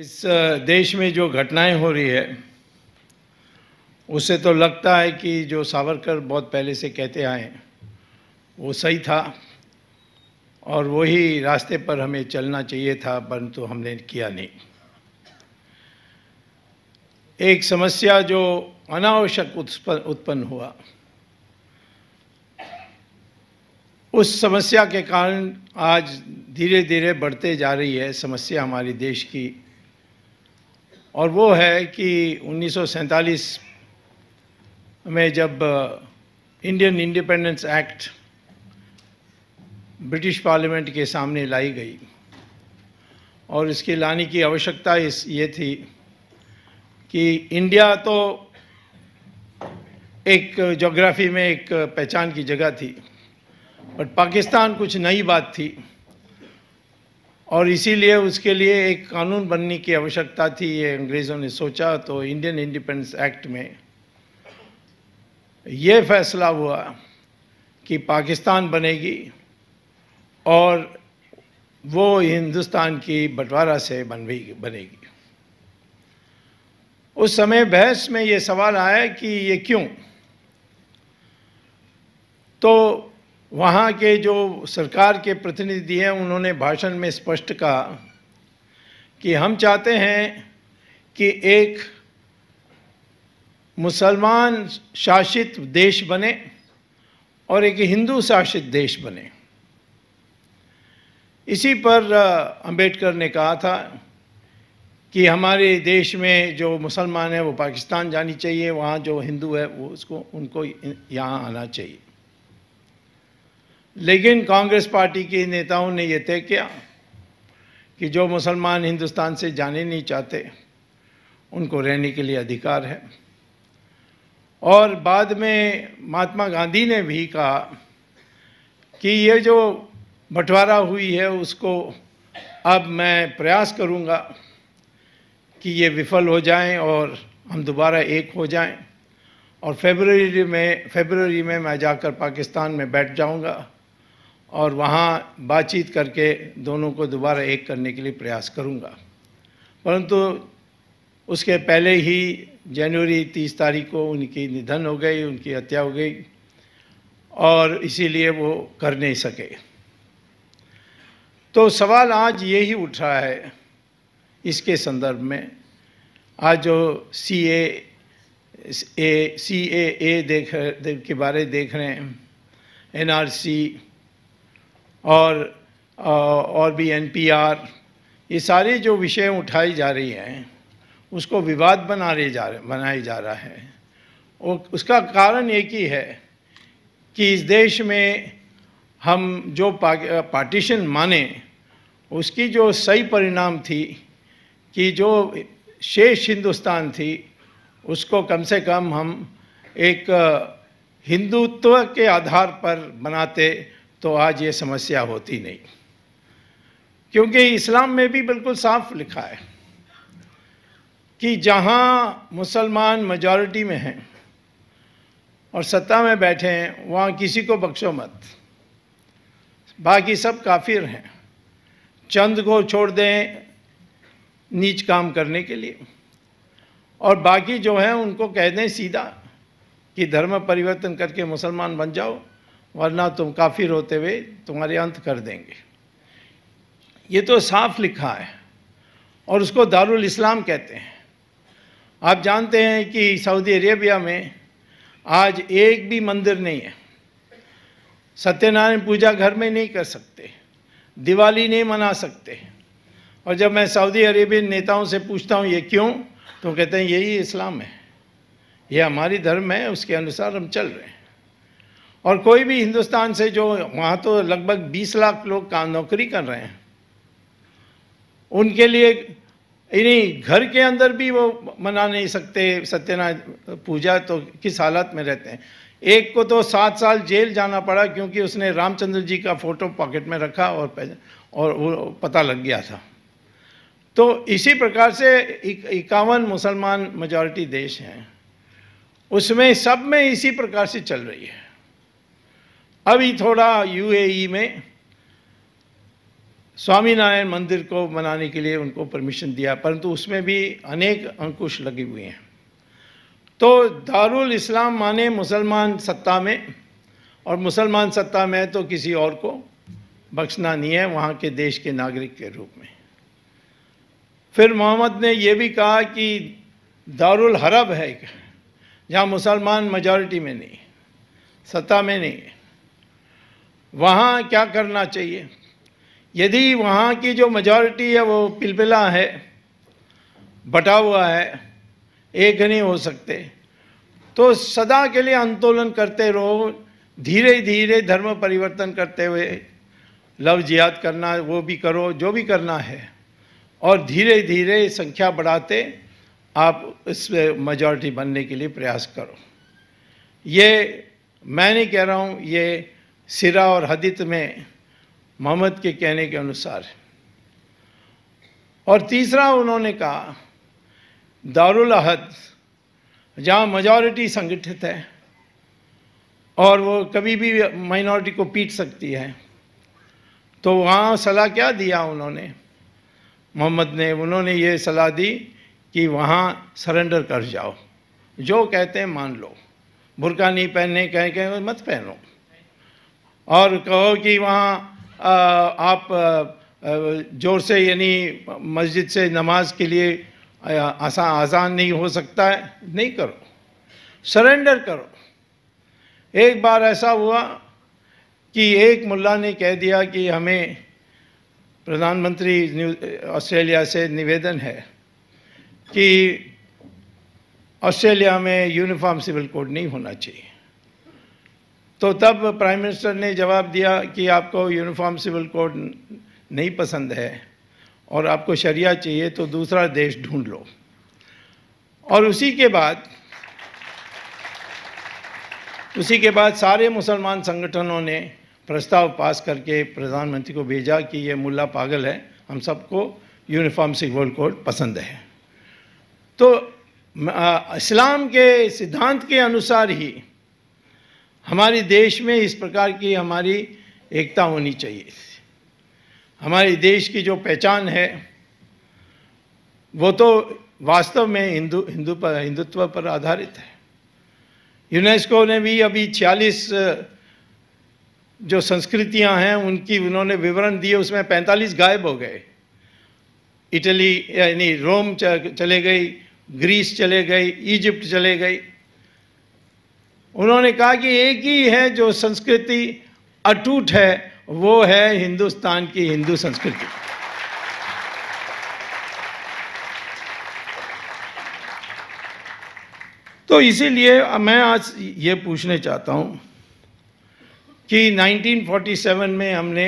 इस देश में जो घटनाएं हो रही है उससे तो लगता है कि जो सावरकर बहुत पहले से कहते आए हैं वो सही था और वही रास्ते पर हमें चलना चाहिए था परंतु हमने किया नहीं एक समस्या जो अनावश्यक उत्पन्न हुआ उस समस्या के कारण आज धीरे धीरे बढ़ते जा रही है समस्या हमारे देश की और वो है कि उन्नीस में जब Indian independence act British parliament के सामने लाई गई और इसकी लाने की आवश्यकता इस ये थी कि इंडिया तो एक जोग्राफी में एक पहचान की जगह थी बट पाकिस्तान कुछ नई बात थी और इसीलिए उसके लिए एक कानून बनने की आवश्यकता थी ये अंग्रेज़ों ने सोचा तो इंडियन इंडिपेंडेंस एक्ट में ये फैसला हुआ कि पाकिस्तान बनेगी और वो हिंदुस्तान की बंटवारा से बन बनेगी उस समय बहस में ये सवाल आया कि ये क्यों तो वहाँ के जो सरकार के प्रतिनिधि हैं उन्होंने भाषण में स्पष्ट कहा कि हम चाहते हैं कि एक मुसलमान शासित देश बने और एक हिंदू शासित देश बने इसी पर अंबेडकर ने कहा था कि हमारे देश में जो मुसलमान है वो पाकिस्तान जानी चाहिए वहाँ जो हिंदू है वो उसको उनको यहाँ आना चाहिए लेकिन कांग्रेस पार्टी के नेताओं ने यह तय किया कि जो मुसलमान हिंदुस्तान से जाने नहीं चाहते उनको रहने के लिए अधिकार है और बाद में महात्मा गांधी ने भी कहा कि ये जो बंटवारा हुई है उसको अब मैं प्रयास करूंगा कि ये विफल हो जाएं और हम दोबारा एक हो जाएं और फेबररी में फेबररी में मैं जाकर पाकिस्तान में बैठ जाऊंगा और वहाँ बातचीत करके दोनों को दोबारा एक करने के लिए प्रयास करूँगा परंतु उसके पहले ही जनवरी तीस तारीख को उनकी निधन हो गई उनकी हत्या हो गई और इसीलिए वो कर नहीं सके तो सवाल आज यही उठ रहा है इसके संदर्भ में आज जो सी ए सी ए ए देख के बारे देख रहे हैं एन आर सी और और भी एनपीआर ये सारे जो विषय उठाई जा रही हैं उसको विवाद बना रहे जा रहे बनाया जा रहा है और उसका कारण एक ही है कि इस देश में हम जो पार्टीशन माने उसकी जो सही परिणाम थी कि जो शेष हिंदुस्तान थी उसको कम से कम हम एक हिंदुत्व के आधार पर बनाते तो आज ये समस्या होती नहीं क्योंकि इस्लाम में भी बिल्कुल साफ लिखा है कि जहाँ मुसलमान मजॉरिटी में हैं और सत्ता में बैठे हैं वहाँ किसी को बख्शो मत बाकी सब काफिर हैं चंद को छोड़ दें नीच काम करने के लिए और बाकी जो हैं उनको कह दें सीधा कि धर्म परिवर्तन करके मुसलमान बन जाओ वरना तुम काफिर होते हुए तुम्हारे अंत कर देंगे ये तो साफ लिखा है और उसको दारुल इस्लाम कहते हैं आप जानते हैं कि सऊदी अरेबिया में आज एक भी मंदिर नहीं है सत्यनारायण पूजा घर में नहीं कर सकते दिवाली नहीं मना सकते और जब मैं सऊदी अरेबियन नेताओं से पूछता हूँ ये क्यों तो कहते हैं यही इस्लाम है ये हमारी धर्म है उसके अनुसार हम चल रहे हैं और कोई भी हिंदुस्तान से जो वहाँ तो लगभग 20 लाख लोग काम नौकरी कर रहे हैं उनके लिए इन्हीं घर के अंदर भी वो मना नहीं सकते सत्यनारायण पूजा तो किस हालत में रहते हैं एक को तो सात साल जेल जाना पड़ा क्योंकि उसने रामचंद्र जी का फोटो पॉकेट में रखा और और वो पता लग गया था तो इसी प्रकार से इक्यावन मुसलमान मेजॉरिटी देश हैं उसमें सब में इसी प्रकार से चल रही है अभी थोड़ा यूएई e में स्वामीनारायण मंदिर को बनाने के लिए उनको परमिशन दिया परंतु उसमें भी अनेक अंकुश लगे हुए हैं तो दारुल इस्लाम माने मुसलमान सत्ता में और मुसलमान सत्ता में तो किसी और को बख्शना नहीं है वहाँ के देश के नागरिक के रूप में फिर मोहम्मद ने यह भी कहा कि दारुल हरब है जहाँ मुसलमान मजॉरिटी में नहीं सत्ता में नहीं है वहाँ क्या करना चाहिए यदि वहाँ की जो मेजॉरिटी है वो पिलपिला है बटा हुआ है एक नहीं हो सकते तो सदा के लिए आंदोलन करते रहो धीरे धीरे धर्म परिवर्तन करते हुए लव जिहाद करना वो भी करो जो भी करना है और धीरे धीरे संख्या बढ़ाते आप इस मेजॉरिटी बनने के लिए प्रयास करो ये मैं नहीं कह रहा हूँ ये सिरा और हदित में मोहम्मद के कहने के अनुसार और तीसरा उन्होंने कहा दारुल अहद जहाँ मजॉरिटी संगठित है और वो कभी भी माइनॉरिटी को पीट सकती है तो वहाँ सलाह क्या दिया उन्होंने मोहम्मद ने उन्होंने ये सलाह दी कि वहाँ सरेंडर कर जाओ जो कहते हैं मान लो बुरका नहीं पहनने कहें कहें मत पहनो और कहो कि वहाँ आप ज़ोर से यानी मस्जिद से नमाज के लिए आसान आज़ान नहीं हो सकता है नहीं करो सरेंडर करो एक बार ऐसा हुआ कि एक मुल्ला ने कह दिया कि हमें प्रधानमंत्री ऑस्ट्रेलिया से निवेदन है कि ऑस्ट्रेलिया में यूनिफॉर्म सिविल कोड नहीं होना चाहिए तो तब प्राइम मिनिस्टर ने जवाब दिया कि आपको यूनिफॉर्म सिविल कोड नहीं पसंद है और आपको शरिया चाहिए तो दूसरा देश ढूंढ लो और उसी के बाद उसी के बाद सारे मुसलमान संगठनों ने प्रस्ताव पास करके प्रधानमंत्री को भेजा कि ये मुल्ला पागल है हम सबको यूनिफॉर्म सिविल कोड पसंद है तो इस्लाम के सिद्धांत के अनुसार ही हमारे देश में इस प्रकार की हमारी एकता होनी चाहिए हमारे देश की जो पहचान है वो तो वास्तव में हिंदू हिंदू पर हिंदुत्व पर आधारित है यूनेस्को ने भी अभी 46 जो संस्कृतियां हैं उनकी उन्होंने विवरण दिए उसमें 45 गायब हो गए इटली यानी रोम चले गई ग्रीस चले गई इजिप्ट चले गई उन्होंने कहा कि एक ही है जो संस्कृति अटूट है वो है हिंदुस्तान की हिंदू संस्कृति तो इसीलिए मैं आज ये पूछना चाहता हूँ कि 1947 में हमने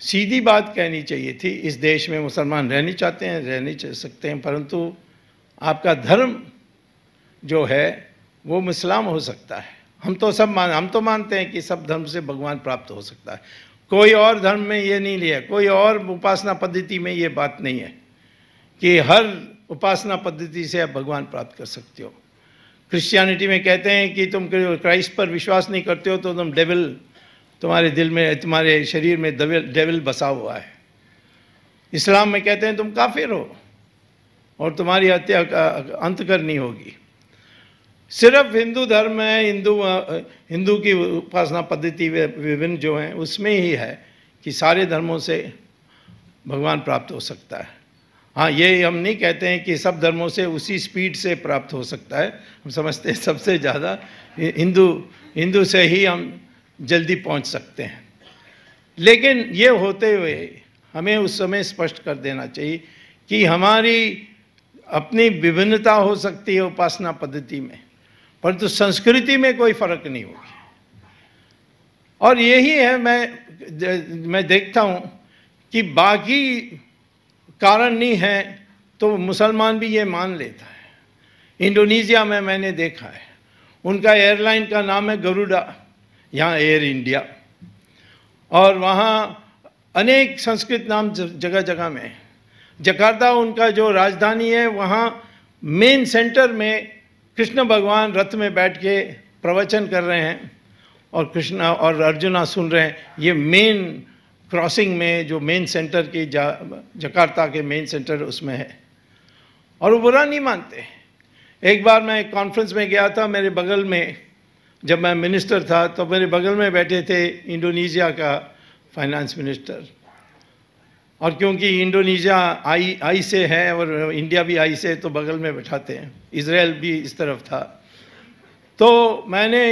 सीधी बात कहनी चाहिए थी इस देश में मुसलमान रहने चाहते हैं रहने चाह सकते हैं परंतु आपका धर्म जो है वो मुस्लिम हो सकता है हम तो सब मान हम तो मानते हैं कि सब धर्म से भगवान प्राप्त हो सकता है कोई और धर्म में ये नहीं लिया कोई और उपासना पद्धति में ये बात नहीं है कि हर उपासना पद्धति से आप भगवान प्राप्त कर सकते हो क्रिश्चियनिटी में कहते हैं कि तुम क्राइस्ट पर विश्वास नहीं करते हो तो तुम डेविल तुम्हारे दिल में तुम्हारे शरीर में डेविल बसा हुआ है इस्लाम में कहते हैं तुम काफिर हो और तुम्हारी हत्या का अंत करनी होगी सिर्फ हिंदू धर्म है हिंदू हिंदू की उपासना पद्धति विभिन्न जो हैं उसमें ही है कि सारे धर्मों से भगवान प्राप्त हो सकता है हाँ ये हम नहीं कहते हैं कि सब धर्मों से उसी स्पीड से प्राप्त हो सकता है हम समझते हैं सबसे ज़्यादा हिंदू हिंदू से ही हम जल्दी पहुंच सकते हैं लेकिन ये होते हुए हमें उस समय स्पष्ट कर देना चाहिए कि हमारी अपनी विभिन्नता हो सकती है उपासना पद्धति में परंतु तो संस्कृति में कोई फर्क नहीं होगी और यही है मैं मैं देखता हूँ कि बाकी कारण नहीं है तो मुसलमान भी ये मान लेता है इंडोनेशिया में मैंने देखा है उनका एयरलाइन का नाम है गरुडा यहाँ एयर इंडिया और वहाँ अनेक संस्कृत नाम जगह जगह में जकार्ता उनका जो राजधानी है वहाँ मेन सेंटर में कृष्ण भगवान रथ में बैठ के प्रवचन कर रहे हैं और कृष्ण और अर्जुना सुन रहे हैं ये मेन क्रॉसिंग में जो मेन सेंटर की जा जकार्ता के मेन सेंटर उसमें है और वो बुरा नहीं मानते एक बार मैं एक कॉन्फ्रेंस में गया था मेरे बगल में जब मैं मिनिस्टर था तो मेरे बगल में बैठे थे इंडोनेशिया का फाइनेंस मिनिस्टर और क्योंकि इंडोनेशिया आई आई से है और इंडिया भी आई से तो बगल में बैठाते हैं इसराइल भी इस तरफ था तो मैंने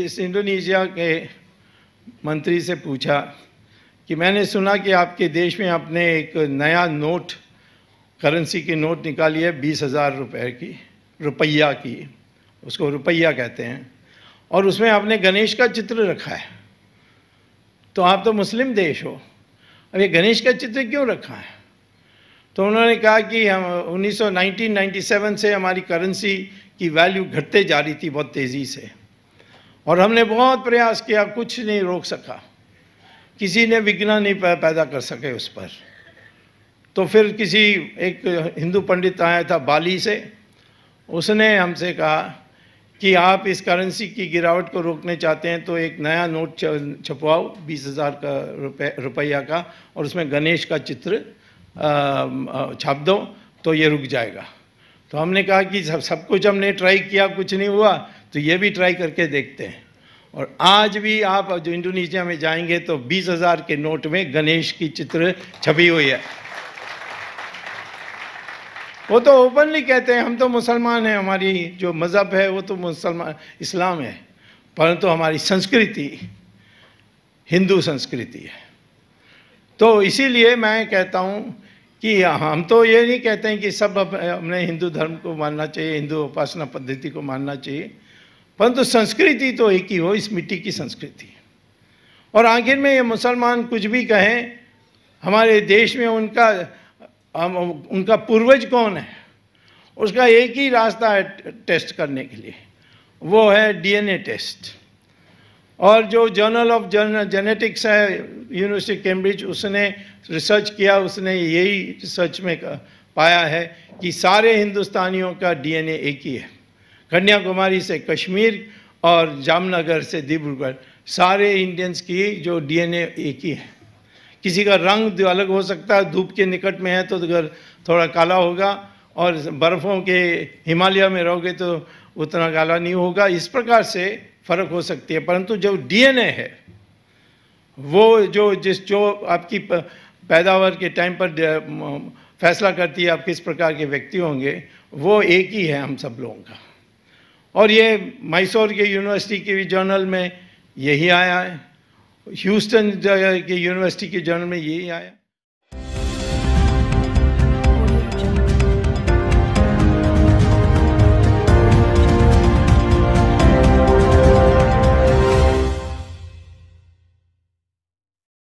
इस इंडोनेशिया के मंत्री से पूछा कि मैंने सुना कि आपके देश में आपने एक नया नोट करेंसी की नोट निकाली है बीस हज़ार रुपये की रुपया की उसको रुपया कहते हैं और उसमें आपने गणेश का चित्र रखा है तो आप तो मुस्लिम देश हो अब ये गणेश का चित्र क्यों रखा है तो उन्होंने कहा कि हम 1997 से हमारी करेंसी की वैल्यू घटते जा रही थी बहुत तेज़ी से और हमने बहुत प्रयास किया कुछ नहीं रोक सका किसी ने विघ्न नहीं पैदा कर सके उस पर तो फिर किसी एक हिंदू पंडित आया था बाली से उसने हमसे कहा कि आप इस करेंसी की गिरावट को रोकने चाहते हैं तो एक नया नोट छपवाओ बीस हज़ार का रुपये रुपया का और उसमें गणेश का चित्र छाप दो तो ये रुक जाएगा तो हमने कहा कि सब सब कुछ हमने ट्राई किया कुछ नहीं हुआ तो ये भी ट्राई करके देखते हैं और आज भी आप जो इंडोनेशिया में जाएंगे तो बीस हज़ार के नोट में गणेश की चित्र छपी हुई है वो तो ओपनली कहते हैं हम तो मुसलमान हैं हमारी जो मज़हब है वो तो मुसलमान इस्लाम है परंतु तो हमारी संस्कृति हिंदू संस्कृति है तो इसीलिए मैं कहता हूँ कि हम तो ये नहीं कहते हैं कि सब अपने हिंदू धर्म को मानना चाहिए हिंदू उपासना पद्धति को मानना चाहिए परंतु संस्कृति तो एक ही हो इस मिट्टी की संस्कृति और आखिर में ये मुसलमान कुछ भी कहें हमारे देश में उनका हम उनका पूर्वज कौन है उसका एक ही रास्ता है टेस्ट करने के लिए वो है डीएनए टेस्ट और जो जर्नल ऑफ जेनेटिक्स है यूनिवर्सिटी कैम्ब्रिज उसने रिसर्च किया उसने यही रिसर्च में पाया है कि सारे हिंदुस्तानियों का डीएनए एक ही है कन्याकुमारी से कश्मीर और जामनगर से दिब्रुगढ़ सारे इंडियंस की जो डीएनए एक ही है किसी का रंग अलग हो सकता है धूप के निकट में है तो घर थोड़ा काला होगा और बर्फ़ों के हिमालय में रहोगे तो उतना काला नहीं होगा इस प्रकार से फ़र्क हो सकती है परंतु जो डीएनए है वो जो जिस जो आपकी पैदावार के टाइम पर फैसला करती है आप किस प्रकार के व्यक्ति होंगे वो एक ही है हम सब लोगों का और ये मैसूर के यूनिवर्सिटी के भी जर्नल में यही आया है ह्यूस्टन की यूनिवर्सिटी के जर्नल में यही आया